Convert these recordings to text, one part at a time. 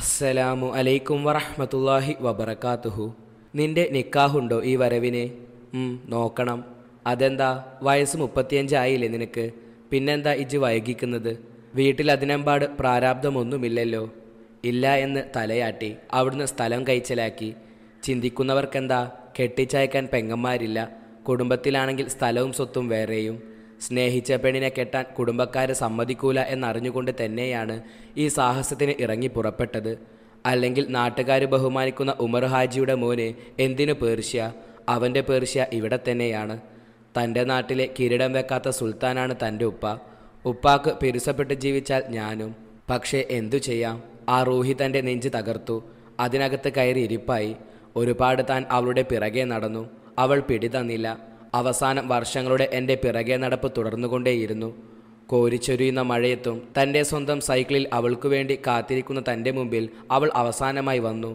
അസ്സലാമു അലൈക്കും വറഹമത്തല്ലാഹി വബർക്കാത്തുഹു നിന്റെ നിക്കാഹുണ്ടോ ഈ വരവിന് നോക്കണം അതെന്താ വയസ്സ് മുപ്പത്തിയഞ്ചായില്ലേ നിനക്ക് പിന്നെന്താ ഇജ് വൈകിക്കുന്നത് വീട്ടിൽ അതിനെമ്പാട് പ്രാരാബ്ദമൊന്നുമില്ലല്ലോ ഇല്ല എന്ന് തലയാട്ടി അവിടുന്ന് സ്ഥലം കൈച്ചലാക്കി ചിന്തിക്കുന്നവർക്കെന്താ കെട്ടിച്ചയക്കാൻ പെങ്ങന്മാരില്ല കുടുംബത്തിലാണെങ്കിൽ സ്ഥലവും സ്വത്തും വേറെയും സ്നേഹിച്ച പെണ്ണിനെ കെട്ടാൻ കുടുംബക്കാരെ സമ്മതിക്കൂല എന്നറിഞ്ഞുകൊണ്ട് തന്നെയാണ് ഈ സാഹസത്തിന് ഇറങ്ങി പുറപ്പെട്ടത് അല്ലെങ്കിൽ നാട്ടുകാർ ബഹുമാനിക്കുന്ന ഉമർ ഹാജിയുടെ മോന് എന്തിനു പേർഷ്യ അവൻ്റെ പേർഷ്യ ഇവിടെ തന്നെയാണ് തൻ്റെ നാട്ടിലെ കിരീടം വെക്കാത്ത സുൽത്താനാണ് തൻ്റെ ഉപ്പ ഉപ്പാക്ക് പെരുസപ്പെട്ട് ജീവിച്ചാൽ ഞാനും പക്ഷേ എന്തു ചെയ്യാം ആ റൂഹി തൻ്റെ നെഞ്ച് തകർത്തു അതിനകത്ത് കയറി ഇരിപ്പായി ഒരുപാട് താൻ അവളുടെ പിറകെ നടന്നു അവൾ പിടിതന്നില്ല അവസാനം വർഷങ്ങളുടെ എൻ്റെ പിറകെ നടപ്പ് തുടർന്നുകൊണ്ടേയിരുന്നു കോരിച്ചൊരിയുന്ന മഴയത്തും തൻ്റെ സ്വന്തം സൈക്കിളിൽ അവൾക്കു വേണ്ടി കാത്തിരിക്കുന്ന തൻ്റെ മുമ്പിൽ അവൾ അവസാനമായി വന്നു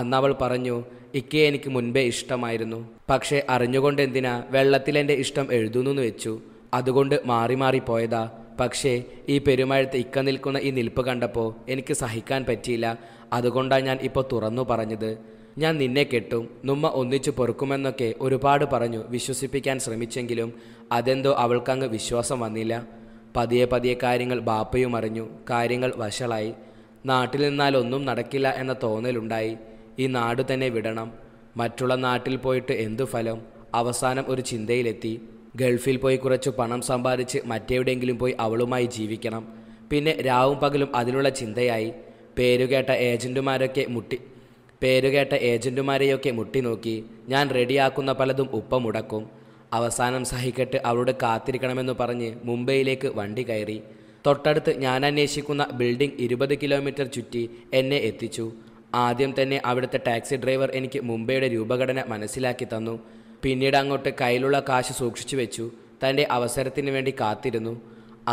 അന്ന് അവൾ പറഞ്ഞു ഇക്കെ എനിക്ക് മുൻപേ ഇഷ്ടമായിരുന്നു പക്ഷേ അറിഞ്ഞുകൊണ്ടെന്തിനാ വെള്ളത്തിൽ എൻ്റെ ഇഷ്ടം എഴുതുന്നു വെച്ചു അതുകൊണ്ട് മാറി മാറി പോയതാ പക്ഷേ ഈ പെരുമഴത്ത് ഇക്ക നിൽക്കുന്ന ഈ നിൽപ്പ് കണ്ടപ്പോൾ എനിക്ക് സഹിക്കാൻ പറ്റിയില്ല അതുകൊണ്ടാണ് ഞാൻ ഇപ്പോൾ തുറന്നു പറഞ്ഞത് ഞാൻ നിന്നെ കെട്ടും നുമ്മ ഒന്നിച്ചു പൊറുക്കുമെന്നൊക്കെ ഒരുപാട് പറഞ്ഞു വിശ്വസിപ്പിക്കാൻ ശ്രമിച്ചെങ്കിലും അതെന്തോ അവൾക്കങ്ങ് വിശ്വാസം വന്നില്ല പതിയെ പതിയെ കാര്യങ്ങൾ ബാപ്പയും അറിഞ്ഞു കാര്യങ്ങൾ വഷളായി നാട്ടിൽ നിന്നാൽ ഒന്നും നടക്കില്ല എന്ന തോന്നലുണ്ടായി ഈ നാട് തന്നെ വിടണം മറ്റുള്ള നാട്ടിൽ പോയിട്ട് എന്തു ഫലം അവസാനം ഒരു ചിന്തയിലെത്തി ഗൾഫിൽ പോയി കുറച്ച് പണം സമ്പാദിച്ച് മറ്റെവിടെയെങ്കിലും പോയി അവളുമായി ജീവിക്കണം പിന്നെ രാവും പകലും അതിലുള്ള ചിന്തയായി പേരുകേട്ട ഏജൻറ്റുമാരൊക്കെ മുട്ടി പേരുകേട്ട ഏജൻറ്റുമാരെയൊക്കെ നോക്കി ഞാൻ റെഡിയാക്കുന്ന പലതും ഉപ്പ മുടക്കും അവസാനം സഹിക്കട്ട് അവളോട് കാത്തിരിക്കണമെന്ന് പറഞ്ഞ് മുംബൈയിലേക്ക് വണ്ടി കയറി തൊട്ടടുത്ത് ഞാൻ അന്വേഷിക്കുന്ന ബിൽഡിംഗ് ഇരുപത് കിലോമീറ്റർ ചുറ്റി എന്നെ എത്തിച്ചു ആദ്യം തന്നെ അവിടുത്തെ ടാക്സി ഡ്രൈവർ എനിക്ക് മുംബൈയുടെ രൂപഘടന മനസ്സിലാക്കി തന്നു പിന്നീട് അങ്ങോട്ട് കയ്യിലുള്ള കാശ് സൂക്ഷിച്ചു വെച്ചു തൻ്റെ അവസരത്തിന് വേണ്ടി കാത്തിരുന്നു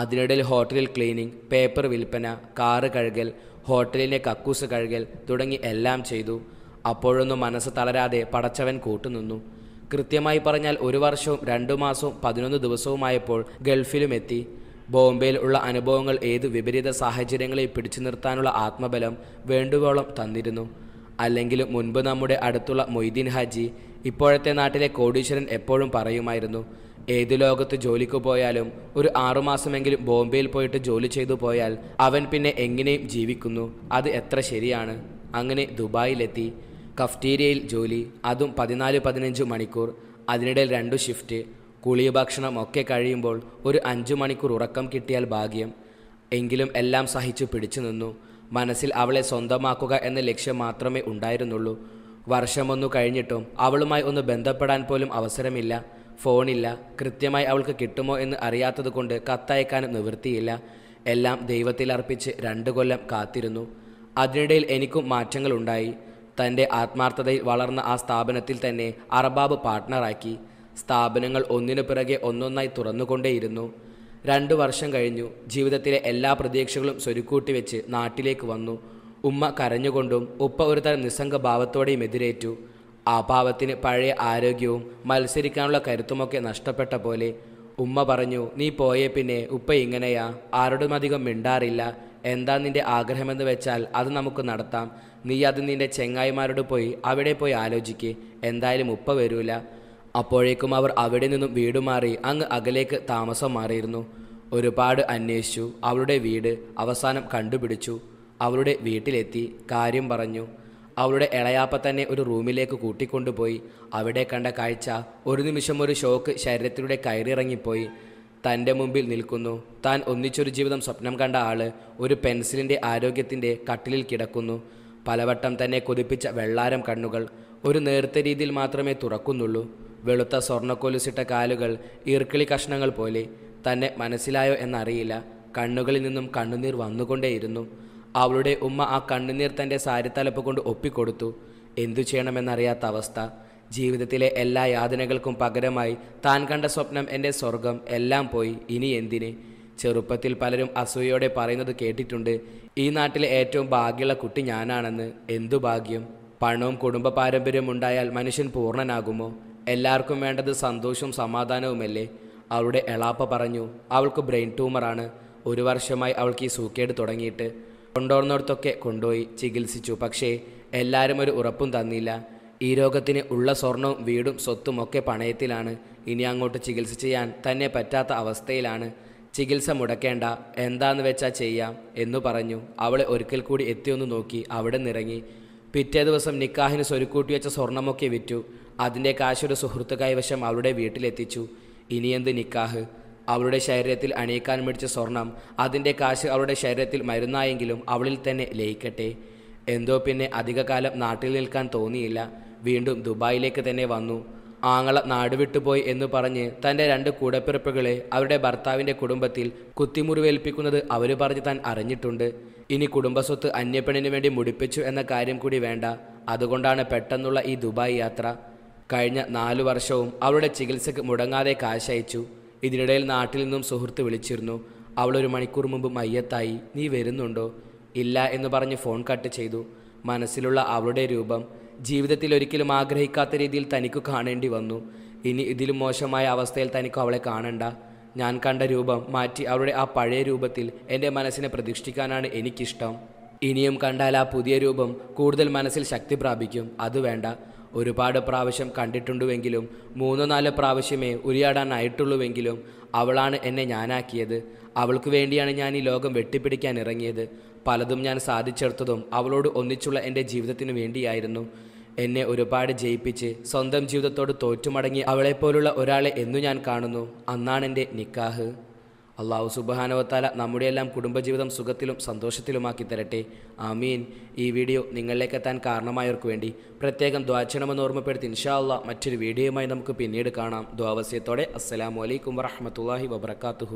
അതിനിടയിൽ ഹോട്ടലിൽ ക്ലീനിങ് പേപ്പർ വിൽപ്പന കാറ് കഴുകൽ ഹോട്ടലിലെ കക്കൂസ് കഴുകൽ തുടങ്ങി എല്ലാം ചെയ്തു അപ്പോഴൊന്നും മനസ്സ് തളരാതെ പടച്ചവൻ കൂട്ടുനിന്നു കൃത്യമായി പറഞ്ഞാൽ ഒരു വർഷവും രണ്ടു മാസവും പതിനൊന്ന് ദിവസവുമായപ്പോൾ എത്തി ബോംബെയിൽ ഉള്ള അനുഭവങ്ങൾ ഏത് വിപരീത സാഹചര്യങ്ങളെ പിടിച്ചു നിർത്താനുള്ള ആത്മബലം വേണ്ടുവോളം തന്നിരുന്നു അല്ലെങ്കിൽ മുൻപ് നമ്മുടെ അടുത്തുള്ള മൊയ്തീൻ ഹാജി ഇപ്പോഴത്തെ നാട്ടിലെ കോടീശ്വരൻ എപ്പോഴും പറയുമായിരുന്നു ഏത് ലോകത്ത് ജോലിക്ക് പോയാലും ഒരു ആറുമാസമെങ്കിലും ബോംബെയിൽ പോയിട്ട് ജോലി ചെയ്തു പോയാൽ അവൻ പിന്നെ എങ്ങനെയും ജീവിക്കുന്നു അത് എത്ര ശരിയാണ് അങ്ങനെ ദുബായിലെത്തി കഫ്റ്റീരിയയിൽ ജോലി അതും പതിനാല് പതിനഞ്ച് മണിക്കൂർ അതിനിടയിൽ രണ്ടു ഷിഫ്റ്റ് കുളി ഭക്ഷണം ഒക്കെ കഴിയുമ്പോൾ ഒരു അഞ്ചു മണിക്കൂർ ഉറക്കം കിട്ടിയാൽ ഭാഗ്യം എങ്കിലും എല്ലാം സഹിച്ചു പിടിച്ചു നിന്നു മനസ്സിൽ അവളെ സ്വന്തമാക്കുക എന്ന ലക്ഷ്യം മാത്രമേ ഉണ്ടായിരുന്നുള്ളൂ വർഷമൊന്നു കഴിഞ്ഞിട്ടും അവളുമായി ഒന്ന് ബന്ധപ്പെടാൻ പോലും അവസരമില്ല ഫോണില്ല കൃത്യമായി അവൾക്ക് കിട്ടുമോ എന്ന് അറിയാത്തതുകൊണ്ട് കത്തയക്കാനും നിവൃത്തിയില്ല എല്ലാം ദൈവത്തിലർപ്പിച്ച് രണ്ട് കൊല്ലം കാത്തിരുന്നു അതിനിടയിൽ എനിക്കും മാറ്റങ്ങളുണ്ടായി തൻ്റെ ആത്മാർത്ഥതയിൽ വളർന്ന ആ സ്ഥാപനത്തിൽ തന്നെ അറബാബ് പാർട്ട്ണറാക്കി സ്ഥാപനങ്ങൾ ഒന്നിനു പിറകെ ഒന്നൊന്നായി തുറന്നുകൊണ്ടേയിരുന്നു രണ്ടു വർഷം കഴിഞ്ഞു ജീവിതത്തിലെ എല്ലാ പ്രതീക്ഷകളും സ്വരുക്കൂട്ടി വെച്ച് നാട്ടിലേക്ക് വന്നു ഉമ്മ കരഞ്ഞുകൊണ്ടും ഉപ്പ ഒരു തരം നിസ്സംഗ ഭാവത്തോടെയും എതിരേറ്റു ആ ഭാവത്തിന് പഴയ ആരോഗ്യവും മത്സരിക്കാനുള്ള കരുത്തുമൊക്കെ നഷ്ടപ്പെട്ട പോലെ ഉമ്മ പറഞ്ഞു നീ പോയെ പിന്നെ ഉപ്പ ഇങ്ങനെയാ ആരോടും അധികം മിണ്ടാറില്ല എന്താ നിന്റെ ആഗ്രഹമെന്ന് വെച്ചാൽ അത് നമുക്ക് നടത്താം നീ അത് നിന്റെ ചെങ്ങായിമാരോട് പോയി അവിടെ പോയി ആലോചിക്ക് എന്തായാലും ഉപ്പ വരൂല അപ്പോഴേക്കും അവർ അവിടെ നിന്നും വീട് മാറി അങ്ങ് അകലേക്ക് താമസം മാറിയിരുന്നു ഒരുപാട് അന്വേഷിച്ചു അവളുടെ വീട് അവസാനം കണ്ടുപിടിച്ചു അവളുടെ വീട്ടിലെത്തി കാര്യം പറഞ്ഞു അവളുടെ ഇളയാപ്പ തന്നെ ഒരു റൂമിലേക്ക് കൂട്ടിക്കൊണ്ടുപോയി അവിടെ കണ്ട കാഴ്ച ഒരു നിമിഷം ഒരു ഷോക്ക് ശരീരത്തിലൂടെ കയറിയിറങ്ങിപ്പോയി തൻ്റെ മുമ്പിൽ നിൽക്കുന്നു താൻ ഒന്നിച്ചൊരു ജീവിതം സ്വപ്നം കണ്ട ആള് ഒരു പെൻസിലിൻ്റെ ആരോഗ്യത്തിൻ്റെ കട്ടിലിൽ കിടക്കുന്നു പലവട്ടം തന്നെ കൊതിപ്പിച്ച വെള്ളാരം കണ്ണുകൾ ഒരു നേർത്ത രീതിയിൽ മാത്രമേ തുറക്കുന്നുള്ളൂ വെളുത്ത സ്വർണ്ണക്കൊലുസിട്ട കാലുകൾ ഈർക്കിളി കഷ്ണങ്ങൾ പോലെ തന്നെ മനസ്സിലായോ എന്നറിയില്ല കണ്ണുകളിൽ നിന്നും കണ്ണുനീർ വന്നുകൊണ്ടേയിരുന്നു അവളുടെ ഉമ്മ ആ കണ്ണുനീർ തൻ്റെ സാരിത്തലപ്പ് കൊണ്ട് ഒപ്പിക്കൊടുത്തു എന്തു ചെയ്യണമെന്നറിയാത്ത അവസ്ഥ ജീവിതത്തിലെ എല്ലാ യാതനകൾക്കും പകരമായി താൻ കണ്ട സ്വപ്നം എൻ്റെ സ്വർഗം എല്ലാം പോയി ഇനി എന്തിന് ചെറുപ്പത്തിൽ പലരും അസൂയോടെ പറയുന്നത് കേട്ടിട്ടുണ്ട് ഈ നാട്ടിലെ ഏറ്റവും ഭാഗ്യമുള്ള കുട്ടി ഞാനാണെന്ന് എന്തു ഭാഗ്യം പണവും കുടുംബ പാരമ്പര്യവും ഉണ്ടായാൽ മനുഷ്യൻ പൂർണ്ണനാകുമോ എല്ലാവർക്കും വേണ്ടത് സന്തോഷവും സമാധാനവുമല്ലേ അവളുടെ എളാപ്പ പറഞ്ഞു അവൾക്ക് ബ്രെയിൻ ട്യൂമറാണ് ഒരു വർഷമായി അവൾക്ക് ഈ സൂക്കേട് തുടങ്ങിയിട്ട് കൊണ്ടുവന്നിടത്തൊക്കെ കൊണ്ടുപോയി ചികിത്സിച്ചു പക്ഷേ എല്ലാവരും ഒരു ഉറപ്പും തന്നില്ല ഈ രോഗത്തിന് ഉള്ള സ്വർണവും വീടും സ്വത്തും ഒക്കെ പണയത്തിലാണ് ഇനി അങ്ങോട്ട് ചികിത്സ ചെയ്യാൻ തന്നെ പറ്റാത്ത അവസ്ഥയിലാണ് ചികിത്സ മുടക്കേണ്ട എന്താന്ന് വെച്ചാൽ ചെയ്യാം എന്നു പറഞ്ഞു അവളെ ഒരിക്കൽ കൂടി എത്തിയൊന്ന് നോക്കി അവിടെ നിന്നിറങ്ങി പിറ്റേ ദിവസം നിക്കാഹിന് സ്വരുക്കൂട്ടി വെച്ച സ്വർണമൊക്കെ വിറ്റു അതിൻ്റെ ഒരു സുഹൃത്ത് കൈവശം അവളുടെ വീട്ടിലെത്തിച്ചു ഇനിയെന്ത് നിക്കാഹ് അവളുടെ ശരീരത്തിൽ അണിയിക്കാൻ മേടിച്ച സ്വർണം അതിൻ്റെ കാശ് അവളുടെ ശരീരത്തിൽ മരുന്നായെങ്കിലും അവളിൽ തന്നെ ലയിക്കട്ടെ എന്തോ പിന്നെ അധികകാലം നാട്ടിൽ നിൽക്കാൻ തോന്നിയില്ല വീണ്ടും ദുബായിലേക്ക് തന്നെ വന്നു ആങ്ങള നാടുവിട്ടുപോയി എന്ന് പറഞ്ഞ് തൻ്റെ രണ്ട് കൂടപ്പിറപ്പുകളെ അവരുടെ ഭർത്താവിൻ്റെ കുടുംബത്തിൽ കുത്തിമുറിവേൽപ്പിക്കുന്നത് അവർ പറഞ്ഞ് താൻ അറിഞ്ഞിട്ടുണ്ട് ഇനി കുടുംബസ്വത്ത് അന്യപ്പെണ്ണിന് വേണ്ടി മുടിപ്പിച്ചു എന്ന കാര്യം കൂടി വേണ്ട അതുകൊണ്ടാണ് പെട്ടെന്നുള്ള ഈ ദുബായ് യാത്ര കഴിഞ്ഞ നാലു വർഷവും അവളുടെ ചികിത്സക്ക് മുടങ്ങാതെ കാശയച്ചു ഇതിനിടയിൽ നാട്ടിൽ നിന്നും സുഹൃത്ത് വിളിച്ചിരുന്നു അവളൊരു മണിക്കൂർ മുമ്പ് മയ്യത്തായി നീ വരുന്നുണ്ടോ ഇല്ല എന്ന് പറഞ്ഞ് ഫോൺ കട്ട് ചെയ്തു മനസ്സിലുള്ള അവളുടെ രൂപം ജീവിതത്തിൽ ഒരിക്കലും ആഗ്രഹിക്കാത്ത രീതിയിൽ തനിക്ക് കാണേണ്ടി വന്നു ഇനി ഇതിലും മോശമായ അവസ്ഥയിൽ തനിക്ക് അവളെ കാണണ്ട ഞാൻ കണ്ട രൂപം മാറ്റി അവളുടെ ആ പഴയ രൂപത്തിൽ എൻ്റെ മനസ്സിനെ പ്രതിഷ്ഠിക്കാനാണ് എനിക്കിഷ്ടം ഇനിയും കണ്ടാൽ ആ പുതിയ രൂപം കൂടുതൽ മനസ്സിൽ ശക്തി പ്രാപിക്കും അത് വേണ്ട ഒരുപാട് പ്രാവശ്യം കണ്ടിട്ടുണ്ടുവെങ്കിലും മൂന്നോ നാല് പ്രാവശ്യമേ ഉരിയാടാനായിട്ടുള്ളൂവെങ്കിലും അവളാണ് എന്നെ ഞാനാക്കിയത് അവൾക്ക് വേണ്ടിയാണ് ഞാൻ ഈ ലോകം വെട്ടിപ്പിടിക്കാൻ ഇറങ്ങിയത് പലതും ഞാൻ സാധിച്ചെടുത്തതും അവളോട് ഒന്നിച്ചുള്ള എൻ്റെ ജീവിതത്തിനു വേണ്ടിയായിരുന്നു എന്നെ ഒരുപാട് ജയിപ്പിച്ച് സ്വന്തം ജീവിതത്തോട് തോറ്റുമടങ്ങി അവളെപ്പോലുള്ള ഒരാളെ എന്നു ഞാൻ കാണുന്നു അന്നാണെൻ്റെ നിക്കാഹ് അള്ളാഹു സുബഹാനവത്താല നമ്മുടെയെല്ലാം കുടുംബജീവിതം സുഖത്തിലും സന്തോഷത്തിലുമാക്കി തരട്ടെ ആമീൻ ഈ വീഡിയോ നിങ്ങളിലേക്ക് എത്താൻ കാരണമായവർക്ക് വേണ്ടി പ്രത്യേകം ദ്വാചണമെന്ന് ഓർമ്മപ്പെടുത്തി ഇൻഷാ അള്ളാഹ് മറ്റൊരു വീഡിയോയുമായി നമുക്ക് പിന്നീട് കാണാം ദ്വാവസ്യത്തോടെ അലൈക്കും വറഹമത്തല്ലാഹി വബർക്കാത്തുഹു